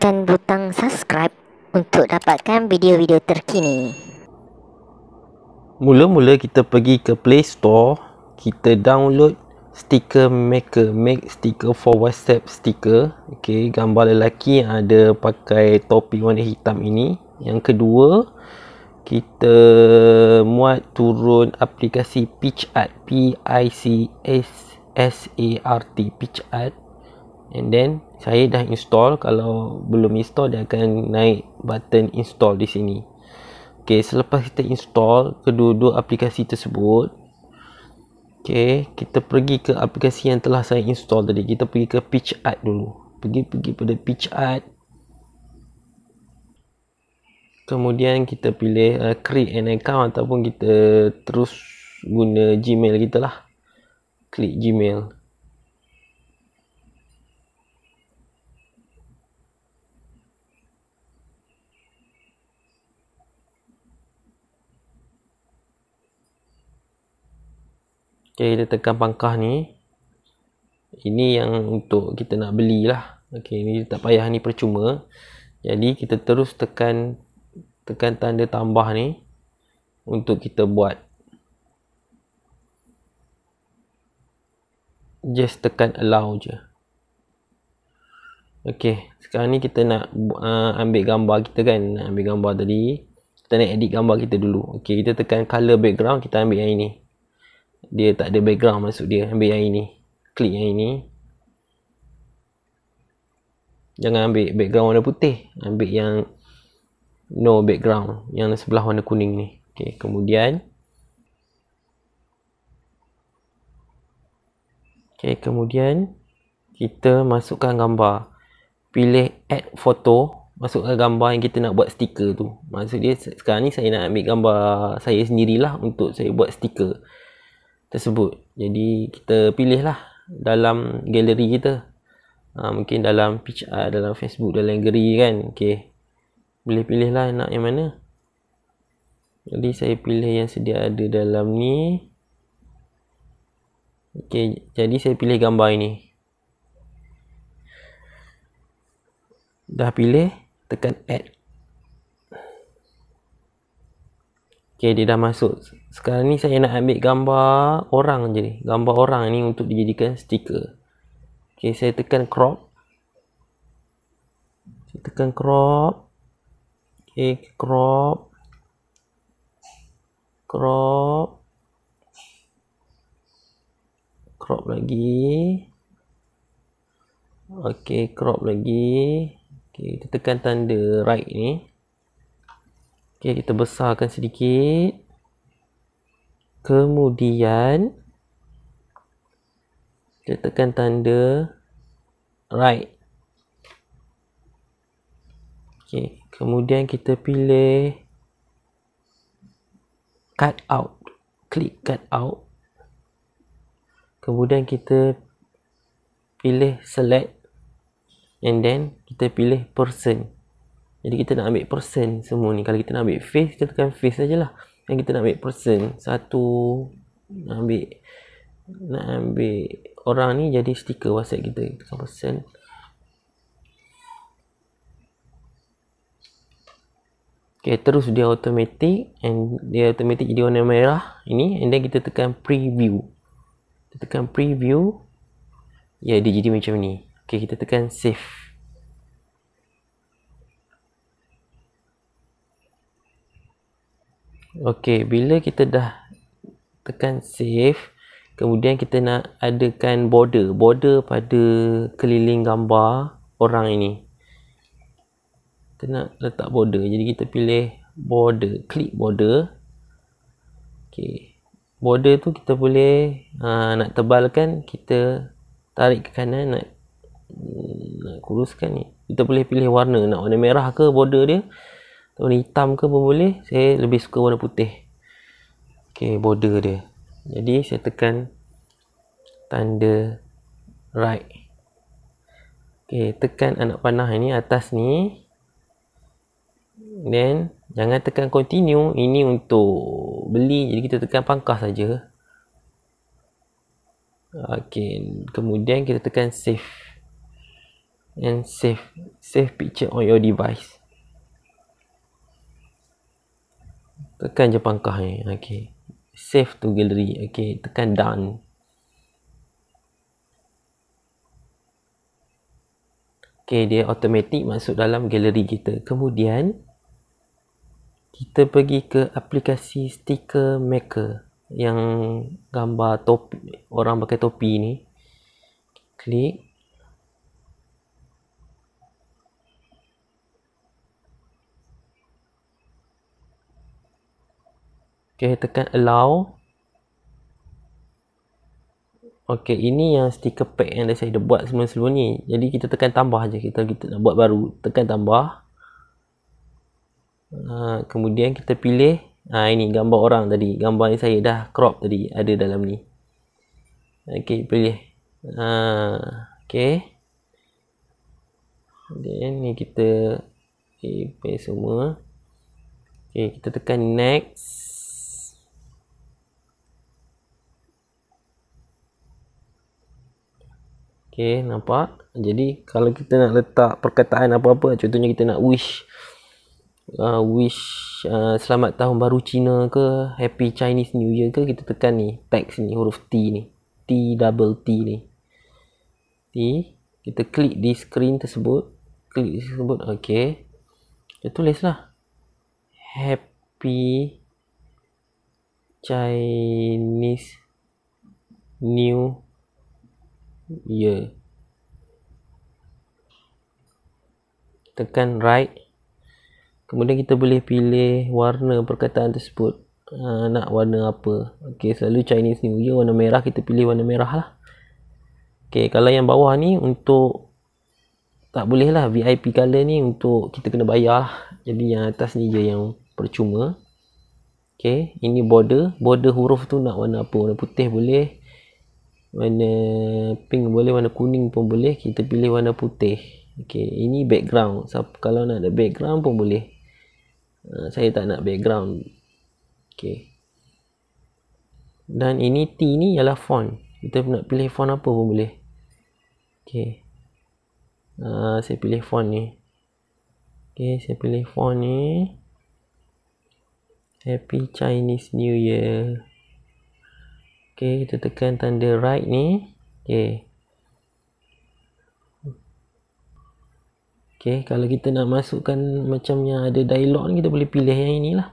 tekan butang subscribe untuk dapatkan video-video terkini. Mula-mula kita pergi ke Play Store, kita download Sticker Maker, make sticker for WhatsApp sticker. Okey, gambar lelaki yang ada pakai topi warna hitam ini. Yang kedua, kita muat turun aplikasi PicArt, P I C S S A R T, PicArt and then saya dah install kalau belum install dia akan naik button install di sini ok selepas kita install kedua-dua aplikasi tersebut ok kita pergi ke aplikasi yang telah saya install tadi kita pergi ke pitch art dulu pergi-pergi pada pitch art kemudian kita pilih uh, create an account ataupun kita terus guna gmail kita lah klik gmail Okay, kita tekan pangkah ni. Ini yang untuk kita nak beli lah. Okay, ini tak payah ni percuma. Jadi, kita terus tekan tekan tanda tambah ni untuk kita buat. Just tekan allow je. Okay, sekarang ni kita nak uh, ambil gambar kita kan. Nak ambil gambar tadi. Kita nak edit gambar kita dulu. Okay, kita tekan color background. Kita ambil yang ini dia tak ada background masuk dia ambil yang ini klik yang ini jangan ambil background warna putih ambil yang no background yang sebelah warna kuning ni okey kemudian okey kemudian kita masukkan gambar pilih add photo masukkan gambar yang kita nak buat stiker tu maksud dia sekarang ni saya nak ambil gambar saya sendirilah untuk saya buat stiker tersebut. Jadi kita pilihlah dalam galeri kita. Ha, mungkin dalam pitch art, ah, dalam Facebook, dalam galeri kan. Okey, Boleh pilihlah nak yang mana. Jadi saya pilih yang sedia ada dalam ni. Okey, Jadi saya pilih gambar ini. Dah pilih. Tekan add. Okey, Dia dah masuk sekarang ni saya nak ambil gambar orang je gambar orang ni untuk dijadikan stiker ok saya tekan crop saya tekan crop ok crop crop crop lagi ok crop lagi ok kita tekan tanda right ni ok kita besarkan sedikit kemudian kita tekan tanda right okey kemudian kita pilih cut out klik cut out kemudian kita pilih select and then kita pilih person jadi kita nak ambil person semua ni kalau kita nak ambil face kita tekan face sajalah lah dan kita nak ambil person Satu Nak ambil Nak ambil Orang ni jadi stiker whatsapp kita Satu person Okay, terus dia automatic and dia automatic jadi warna merah ini and then kita tekan preview. Kita tekan preview. Ya, yeah, dia jadi macam ni. Okay, kita tekan save. Okey, bila kita dah tekan save, kemudian kita nak adakan border, border pada keliling gambar orang ini. Kita nak letak border. Jadi kita pilih border, klik border. Okey. Border tu kita boleh aa, ah, nak tebalkan, kita tarik ke kanan nak nak kuruskan ni. Kita boleh pilih warna nak warna merah ke border dia. Atau warna hitam ke pun boleh. Saya lebih suka warna putih. Okay, border dia. Jadi, saya tekan tanda right. Okay, tekan anak panah ini atas ni. Then, jangan tekan continue. Ini untuk beli. Jadi, kita tekan pangkah saja. Okay, kemudian kita tekan save. And save. Save picture on your device. tekan je pangkah ni okey save to gallery okey tekan done okey dia automatic masuk dalam gallery kita kemudian kita pergi ke aplikasi sticker maker yang gambar topi orang pakai topi ni klik Okay tekan allow. Okay ini yang sticker pack yang dah saya dah buat sebelum-sebelum ni. Jadi kita tekan tambah aje kita kita nak buat baru. Tekan tambah. Ha, kemudian kita pilih ha, ini gambar orang tadi. Gambar yang saya dah crop tadi ada dalam ni. Okay pilih. Ha, okay. Then ni kita okay, semua. Okay kita tekan next. Okay, nampak? Jadi, kalau kita nak letak perkataan apa-apa, contohnya kita nak wish. Uh, wish uh, selamat tahun baru Cina ke, happy Chinese New Year ke, kita tekan ni, text ni, huruf T ni. T double T ni. T. Kita klik di screen tersebut. Klik di tersebut. Okay. Kita tulislah. Happy Chinese New Year ya tekan right kemudian kita boleh pilih warna perkataan tersebut uh, nak warna apa ok selalu Chinese New Year warna merah kita pilih warna merah lah ok kalau yang bawah ni untuk tak boleh lah VIP color ni untuk kita kena bayar lah jadi yang atas ni je yang percuma ok ini border border huruf tu nak warna apa warna putih boleh warna pink boleh warna kuning pun boleh kita pilih warna putih okey ini background so, kalau nak ada background pun boleh uh, saya tak nak background okey dan ini T ni ialah font kita nak pilih font apa pun boleh okey uh, saya pilih font ni okey saya pilih font ni happy chinese new year Okey, kita tekan tanda right ni. Okey. Okey, kalau kita nak masukkan macam yang ada dialog ni kita boleh pilih yang inilah.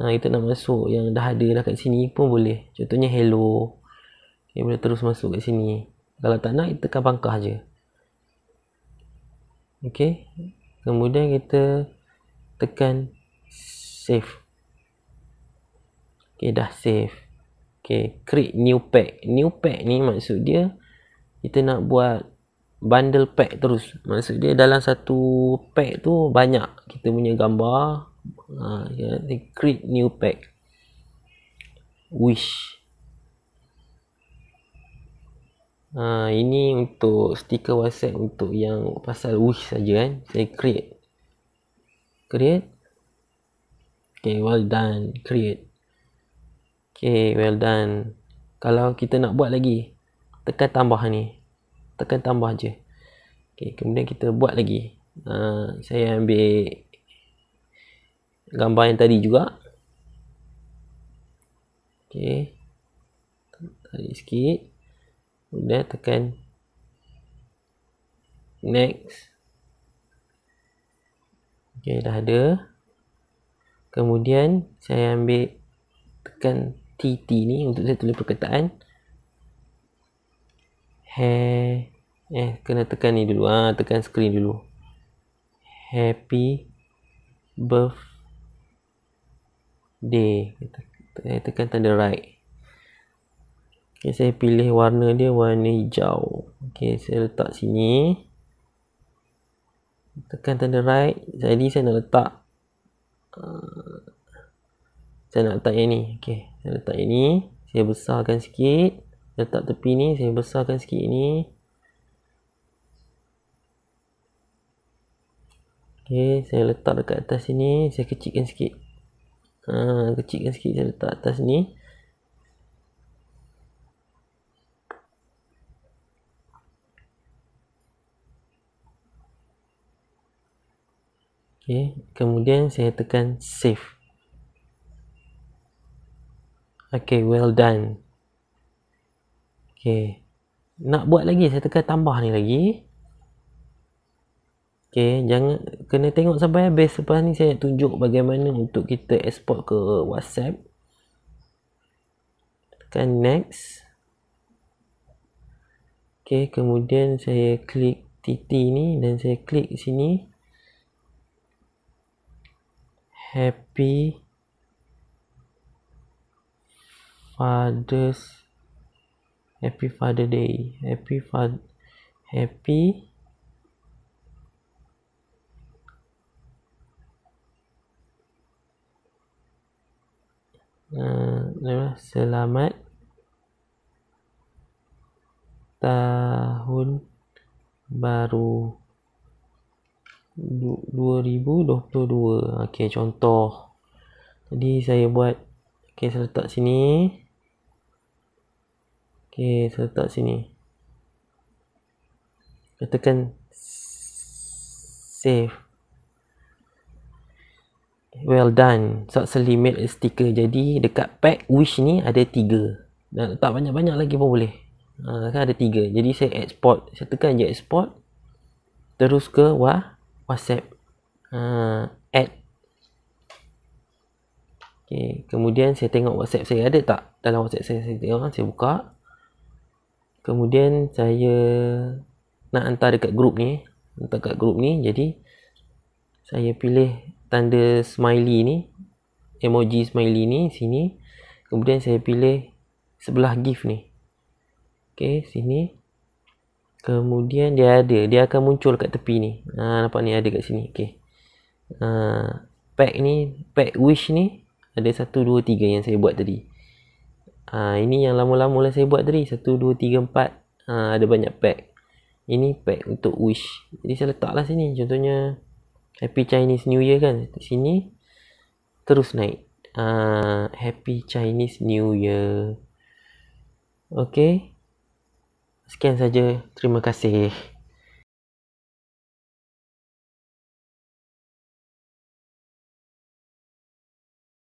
Ha, kita nak masuk yang dah ada lah kat sini pun boleh. Contohnya hello. Okey, boleh terus masuk kat sini. Kalau tak nak, kita tekan pangkah je. Okey. Kemudian kita tekan save. Okey, dah save. Okay, create new pack. New pack ni maksud dia kita nak buat bundle pack terus. Maksud dia dalam satu pack tu banyak kita punya gambar. Ha, ya, create new pack. Wish. Ha, ini untuk stiker WhatsApp untuk yang pasal wish saja kan. Saya create. Create. Okay, well done. Create. Okay, well done. Kalau kita nak buat lagi, tekan tambah ni. Tekan tambah je. Okay, kemudian kita buat lagi. Uh, saya ambil gambar yang tadi juga. Okay. Tarik sikit. Kemudian tekan next. Okay, dah ada. Kemudian saya ambil tekan TT ni untuk saya tulis perkataan he eh kena tekan ni dulu ah ha, tekan screen dulu happy birthday saya eh, tekan tanda right Okay, saya pilih warna dia warna hijau. Okay, saya letak sini. Tekan tanda right. Jadi saya nak letak uh, saya nak letak yang ni. Okey. Saya letak yang ni. Saya besarkan sikit. Saya letak tepi ni. Saya besarkan sikit ini. Okey. Saya letak dekat atas sini. Saya kecilkan sikit. Ha, kecilkan sikit. Saya letak atas ni. Okay. Kemudian saya tekan save. Okay, well done. Okay. Nak buat lagi, saya tekan tambah ni lagi. Okay, jangan kena tengok sampai habis. Lepas ni saya tunjuk bagaimana untuk kita export ke WhatsApp. Tekan next. Okay, kemudian saya klik TT ni dan saya klik sini. Happy Father's Happy Father Day. Happy Father Happy Uh, selamat tahun baru 2022 okey contoh jadi saya buat okey saya letak sini Okay, saya letak sini. Katakan save. Well done. So, selimit stiker Jadi, dekat pack wish ni ada tiga. Dan tak banyak-banyak lagi pun boleh. Ha, kan ada tiga. Jadi, saya export. Saya tekan je export. Terus ke wah, WhatsApp. Ha, add. Okay. Kemudian, saya tengok WhatsApp saya ada tak? Dalam WhatsApp saya, saya tengok. Saya buka. Kemudian saya nak hantar dekat grup ni. Hantar dekat grup ni. Jadi saya pilih tanda smiley ni. Emoji smiley ni sini. Kemudian saya pilih sebelah gif ni. Okay sini. Kemudian dia ada. Dia akan muncul kat tepi ni. Ha, nampak ni ada kat sini. Okay. Ha, pack ni. Pack wish ni. Ada satu, dua, tiga yang saya buat tadi. Ha, ini yang lama-lama lah saya buat tadi. Satu, dua, tiga, empat. Ha, ada banyak pack. Ini pack untuk wish. Jadi saya letaklah sini. Contohnya Happy Chinese New Year kan. Di sini terus naik. Ha, Happy Chinese New Year. Okay. Sekian saja. Terima kasih.